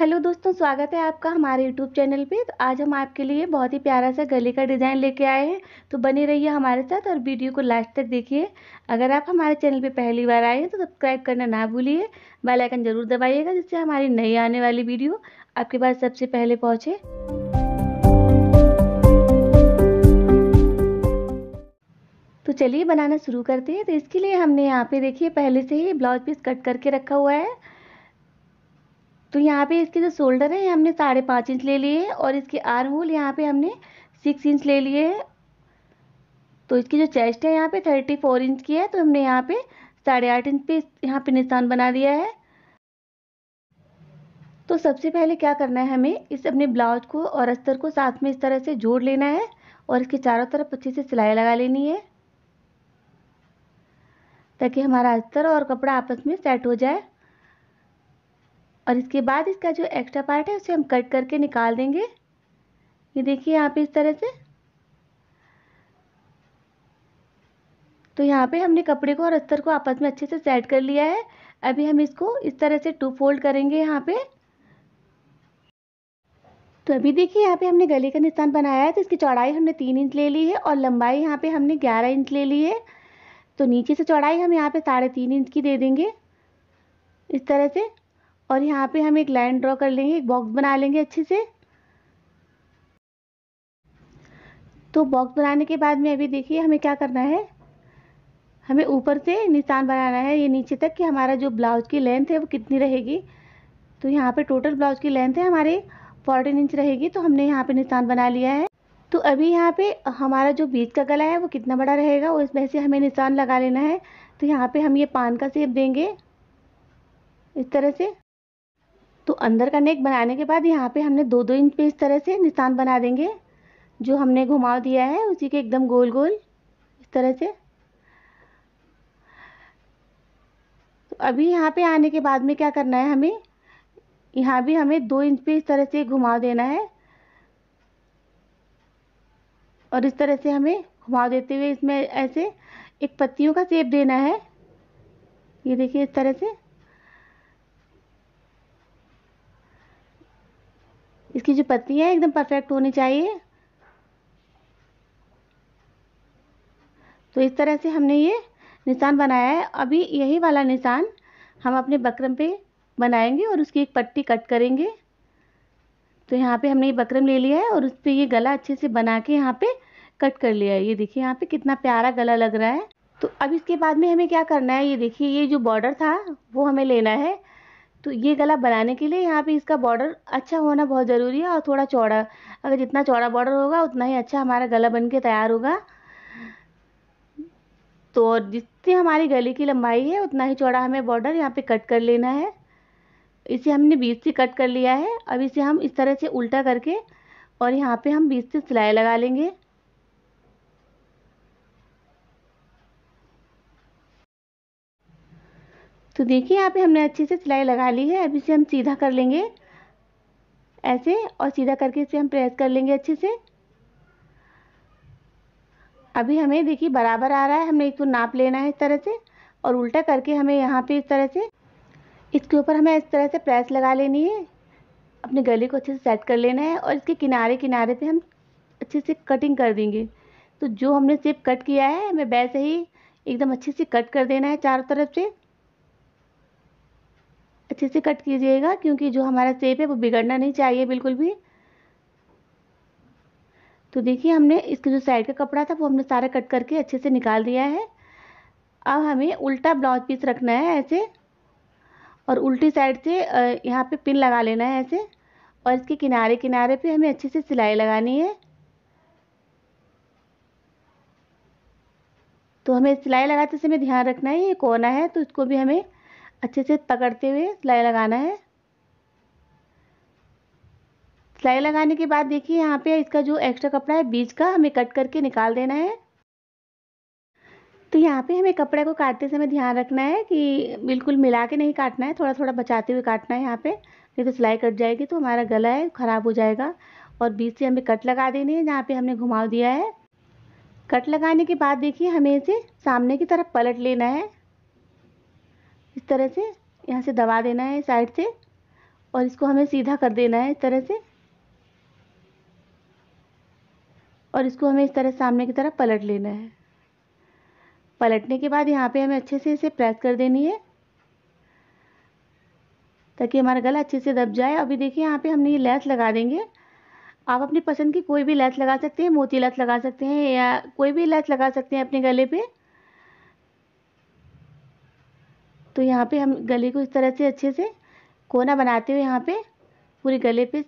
hello दोस्तों स्वागत है आपका हमारे यूट्यूब चैनल पे तो आज हम आपके लिए बहुत ही प्यारा सा गले का डिज़ाइन लेके आए हैं तो बने रहिए हमारे साथ और वीडियो को लास्ट तक देखिए अगर आप हमारे चैनल पे पहली बार आए हैं तो सब्सक्राइब करना ना भूलिए बेल आइकन जरूर दबाइएगा जिससे हमारी नई आने वाली वीडियो आपके पास सबसे पहले पहुँचे तो चलिए बनाना शुरू करते हैं तो इसके लिए हमने यहाँ पे देखिए पहले से ही ब्लाउज पीस कट करके रखा हुआ है तो यहाँ पे इसके जो शोल्डर है हमने साढ़े पाँच इंच ले लिए है और इसके आर्म होल यहाँ पे हमने सिक्स इंच ले लिए है तो इसकी जो चेस्ट है यहाँ पे थर्टी फोर इंच की है तो हमने यहाँ पे साढ़े आठ इंच पे यहाँ पे निशान बना दिया है तो सबसे पहले क्या करना है हमें इस अपने ब्लाउज को और अस्तर को साथ में इस तरह से जोड़ लेना है और इसके चारों तरफ अच्छे से सिलाई लगा लेनी है ताकि हमारा अस्तर और कपड़ा आपस में सेट हो जाए और इसके बाद इसका जो एक्स्ट्रा पार्ट है उसे हम कट करके निकाल देंगे ये देखिए यहाँ पे इस तरह से तो यहाँ पे हमने कपड़े को और अस्तर को आपस में अच्छे से सेट कर लिया है अभी हम इसको इस तरह से टू फोल्ड करेंगे यहाँ पे तो अभी देखिए यहाँ पे हमने गले का निशान बनाया है तो इसकी चौड़ाई हमने तीन इंच ले ली है और लंबाई यहाँ पे हमने ग्यारह इंच ले ली है तो नीचे से चौड़ाई हम यहाँ पे साढ़े तीन इंच की दे देंगे इस तरह से और यहाँ पे हम एक लाइन ड्रॉ कर लेंगे एक बॉक्स बना लेंगे अच्छे से तो बॉक्स बनाने के बाद में अभी देखिए हमें क्या करना है हमें ऊपर से निशान बनाना है ये नीचे तक कि हमारा जो ब्लाउज की लेंथ है वो कितनी रहेगी तो यहाँ पे टोटल ब्लाउज की लेंथ है हमारे फोर्टीन इंच रहेगी तो हमने यहाँ पे निशान बना लिया है तो अभी यहाँ पे हमारा जो बीच का गला है वो कितना बड़ा रहेगा उस वैसे हमें निशान लगा लेना है तो यहाँ पे हम ये पान का सेप देंगे इस तरह से तो अंदर का नेक बनाने के बाद यहाँ पे हमने दो दो इंच पे इस तरह से निशान बना देंगे जो हमने घुमाव दिया है उसी के एकदम गोल गोल इस तरह से तो अभी यहाँ पे आने के बाद में क्या करना है हमें यहाँ भी हमें दो इंच पे इस तरह से घुमाव देना है और इस तरह से हमें घुमाव देते हुए इसमें ऐसे एक पत्तियों का सेप देना है ये देखिए इस तरह से इसकी जो पत्ती है एकदम परफेक्ट होनी चाहिए तो इस तरह से हमने ये निशान बनाया है अभी यही वाला निशान हम अपने बकरम पे बनाएंगे और उसकी एक पट्टी कट करेंगे तो यहाँ पे हमने ये बकरम ले लिया है और उस पर ये गला अच्छे से बना के यहाँ पे कट कर लिया है ये देखिए यहाँ पे कितना प्यारा गला लग रहा है तो अब इसके बाद में हमें क्या करना है ये देखिए ये जो बॉर्डर था वो हमें लेना है तो ये गला बनाने के लिए यहाँ पे इसका बॉर्डर अच्छा होना बहुत ज़रूरी है और थोड़ा चौड़ा अगर जितना चौड़ा बॉर्डर होगा उतना ही अच्छा हमारा गला बन के तैयार होगा तो जितनी हमारी गले की लंबाई है उतना ही चौड़ा हमें बॉर्डर यहाँ पे कट कर लेना है इसे हमने बीच से कट कर लिया है अब इसे हम इस तरह से उल्टा करके और यहाँ पर हम बीच से सिलाई लगा लेंगे तो देखिए यहाँ पे हमने अच्छे से सिलाई लगा ली है अब इसे हम सीधा कर लेंगे ऐसे और सीधा करके इसे हम प्रेस कर लेंगे अच्छे से अभी हमें देखिए बराबर आ रहा है हमें एक तो नाप लेना है इस तरह से और उल्टा करके हमें यहाँ पे इस तरह से इसके ऊपर हमें इस तरह से प्रेस लगा लेनी है अपने गले को अच्छे से सेट कर लेना है और इसके किनारे किनारे पे हम अच्छे से कटिंग कर देंगे तो जो हमने सेप कट किया है हमें वैसे ही एकदम अच्छे से कट कर देना है चारों तरफ से अच्छे से कट कीजिएगा क्योंकि जो हमारा सेप है वो बिगड़ना नहीं चाहिए बिल्कुल भी तो देखिए हमने इसके जो साइड का कपड़ा था वो हमने सारा कट करके अच्छे से निकाल दिया है अब हमें उल्टा ब्लाउज पीस रखना है ऐसे और उल्टी साइड से यहाँ पे पिन लगा लेना है ऐसे और इसके किनारे किनारे पे हमें अच्छे से सिलाई लगानी है तो हमें सिलाई लगाते समय ध्यान रखना है ये कोना है तो इसको भी हमें अच्छे से पकड़ते हुए सिलाई लगाना है सिलाई लगाने के बाद देखिए यहाँ पे इसका जो एक्स्ट्रा कपड़ा है बीच का हमें कट करके निकाल देना है तो यहाँ पे हमें कपड़े को काटते समय ध्यान रखना है कि बिल्कुल मिला के नहीं काटना है थोड़ा थोड़ा बचाते हुए काटना है यहाँ पे नहीं तो सिलाई कट जाएगी तो हमारा गला है ख़राब हो जाएगा और बीच से हमें कट लगा देनी है जहाँ पे हमने घुमाव दिया है कट लगाने के बाद देखिए हमें इसे सामने की तरफ पलट लेना है इस तरह से यहाँ से दबा देना है साइड से और इसको हमें सीधा कर देना है इस तरह से और इसको हमें इस तरह सामने की तरफ पलट लेना है पलटने के बाद यहाँ पे हमें अच्छे से इसे प्रेस कर देनी है ताकि हमारा गला अच्छे से दब जाए अभी देखिए यहाँ पे हमने ये लैस लगा देंगे आप अपनी पसंद की कोई भी लैस लगा सकते हैं मोती लैस लगा सकते हैं या कोई भी लैस लगा सकते हैं अपने गले पर तो यहाँ पे हम गले को इस तरह से अच्छे से कोना बनाते हुए यहाँ पे पूरे गले पे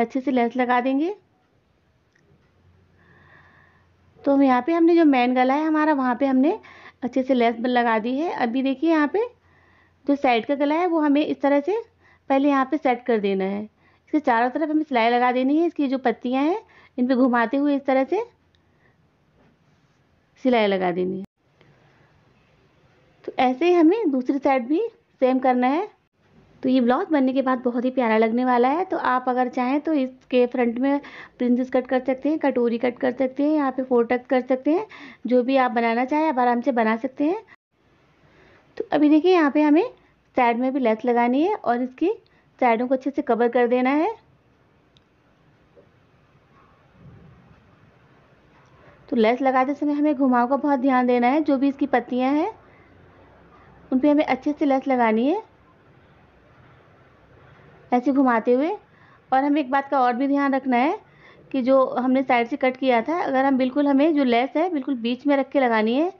अच्छे से लेस लगा देंगे तो हम यहाँ पे हमने जो मैन गला है हमारा वहाँ पे हमने अच्छे से लेस लगा दी है अभी देखिए यहाँ पे जो साइड का गला है वो हमें इस तरह से पहले यहाँ पे सेट कर देना है इसके चारों तरफ हमें सिलाई लगा देनी है इसकी जो पत्तियाँ हैं इन पर घुमाते हुए इस तरह से सिलाई लगा देनी है ऐसे ही हमें दूसरी साइड भी सेम करना है तो ये ब्लाउज बनने के बाद बहुत ही प्यारा लगने वाला है तो आप अगर चाहें तो इसके फ्रंट में प्रिंसेस कट कर सकते हैं कटोरी कट कर सकते हैं यहाँ पे फोर टक्स कर सकते हैं जो भी आप बनाना चाहें आप आराम से बना सकते हैं तो अभी देखिए यहाँ पे हमें साइड में भी लेस लगानी है और इसकी साइडों को अच्छे से कवर कर देना है तो लेस लगाते समय हमें घुमाव का बहुत ध्यान देना है जो भी इसकी पत्तियाँ हैं उन पर हमें अच्छे से लस लगानी है ऐसे घुमाते हुए और हमें एक बात का और भी ध्यान रखना है कि जो हमने साइड से कट किया था अगर हम बिल्कुल हमें जो लेस है बिल्कुल बीच में रख के लगानी है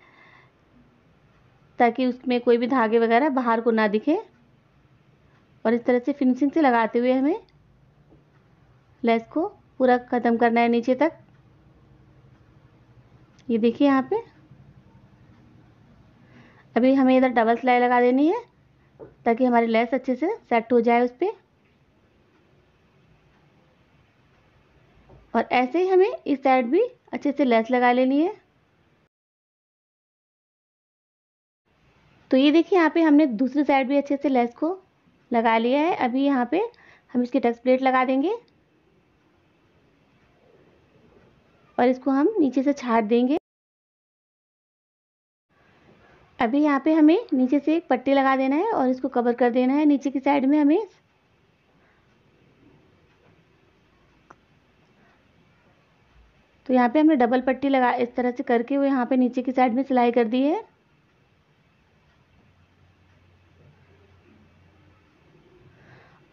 ताकि उसमें कोई भी धागे वगैरह बाहर को ना दिखे और इस तरह से फिनिशिंग से लगाते हुए हमें लेस को पूरा ख़त्म करना है नीचे तक ये देखिए यहाँ पे अभी हमें इधर डबल सिलाई लगा देनी है ताकि हमारी लेस अच्छे से सेट हो जाए उस पर और ऐसे ही हमें इस साइड भी अच्छे से लेस लगा लेनी है तो ये देखिए यहाँ पे हमने दूसरी साइड भी अच्छे से लेस को लगा लिया है अभी यहाँ पे हम इसकी टक्स प्लेट लगा देंगे और इसको हम नीचे से छाट देंगे अभी यहाँ पे हमें नीचे से एक पट्टी लगा देना है और इसको कवर कर देना है नीचे की साइड में हमें तो यहाँ पे हमने डबल पट्टी लगा इस तरह से करके वो यहाँ पे नीचे की साइड में सिलाई कर दी है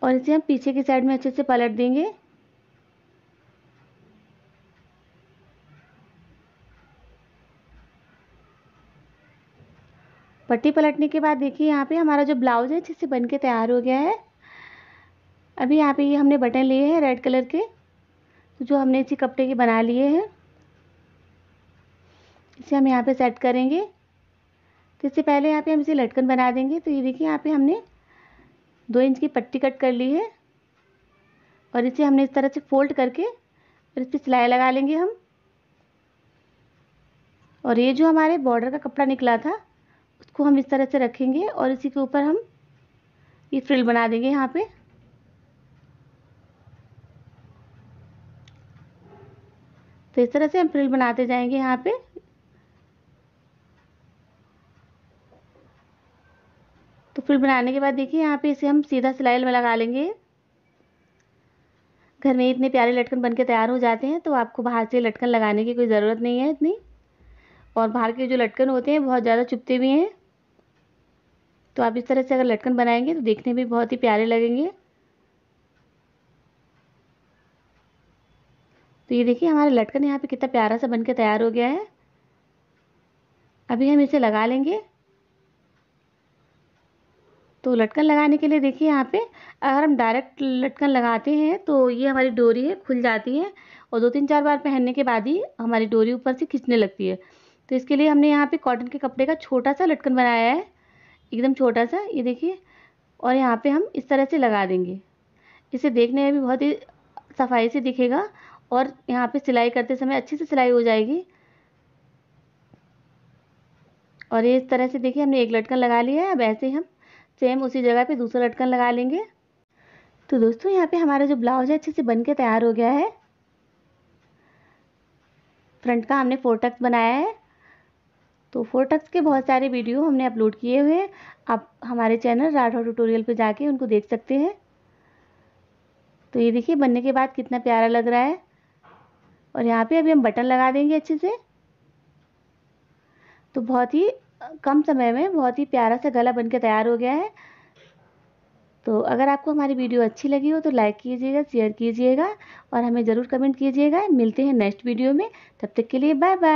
और इसे हम पीछे की साइड में अच्छे से पलट देंगे पट्टी पलटने के बाद देखिए यहाँ पे हमारा जो ब्लाउज है अच्छे से बन के तैयार हो गया है अभी यहाँ पे ये हमने बटन लिए हैं रेड कलर के तो जो हमने इसी कपड़े के बना लिए हैं इसे हम यहाँ पे सेट करेंगे तो इससे पहले यहाँ पे हम इसे लटकन बना देंगे तो ये देखिए यहाँ पे हमने दो इंच की पट्टी कट कर ली है और इसे हमने इस तरह से फोल्ड करके और इस पर सिलाई लगा लेंगे हम और ये जो हमारे बॉर्डर का कपड़ा निकला था उसको हम इस तरह से रखेंगे और इसी के ऊपर हम ये फ्रिल बना देंगे यहाँ पे तो इस तरह से हम फ्रिल बनाते जाएंगे यहाँ पे तो फ्रिल बनाने के बाद देखिए यहाँ पे इसे हम सीधा सिलाई में लगा लेंगे घर में इतने प्यारे लटकन बन के तैयार हो जाते हैं तो आपको बाहर से लटकन लगाने की कोई ज़रूरत नहीं है इतनी और बाहर के जो लटकन होते हैं बहुत ज़्यादा चुपते भी हैं तो आप इस तरह से अगर लटकन बनाएंगे तो देखने भी बहुत ही प्यारे लगेंगे तो ये देखिए हमारा लटकन यहाँ पे कितना प्यारा सा बनके तैयार हो गया है अभी हम इसे लगा लेंगे तो लटकन लगाने के लिए देखिए यहाँ पे अगर हम डायरेक्ट लटकन लगाते हैं तो ये हमारी डोरी है खुल जाती है और दो तीन चार बार पहनने के बाद ही हमारी डोरी ऊपर से खींचने लगती है तो इसके लिए हमने यहाँ पे कॉटन के कपड़े का छोटा सा लटकन बनाया है एकदम छोटा सा ये देखिए और यहाँ पे हम इस तरह से लगा देंगे इसे देखने में भी बहुत ही सफाई से दिखेगा और यहाँ पे सिलाई करते समय अच्छे से सिलाई हो जाएगी और ये इस तरह से देखिए हमने एक लटकन लगा लिया है अब ऐसे ही हम सेम उसी जगह पे दूसरा लटकन लगा लेंगे तो दोस्तों यहाँ पे हमारा जो ब्लाउज है अच्छे से बन के तैयार हो गया है फ्रंट का हमने फोर टक्स बनाया है तो फोरटक्स के बहुत सारे वीडियो हमने अपलोड किए हुए हैं आप हमारे चैनल राठौर ट्यूटोरियल पे जाके उनको देख सकते हैं तो ये देखिए बनने के बाद कितना प्यारा लग रहा है और यहाँ पे अभी हम बटन लगा देंगे अच्छे से तो बहुत ही कम समय में बहुत ही प्यारा सा गला बनकर तैयार हो गया है तो अगर आपको हमारी वीडियो अच्छी लगी हो तो लाइक कीजिएगा शेयर कीजिएगा और हमें ज़रूर कमेंट कीजिएगा मिलते हैं नेक्स्ट वीडियो में तब तक के लिए बाय बाय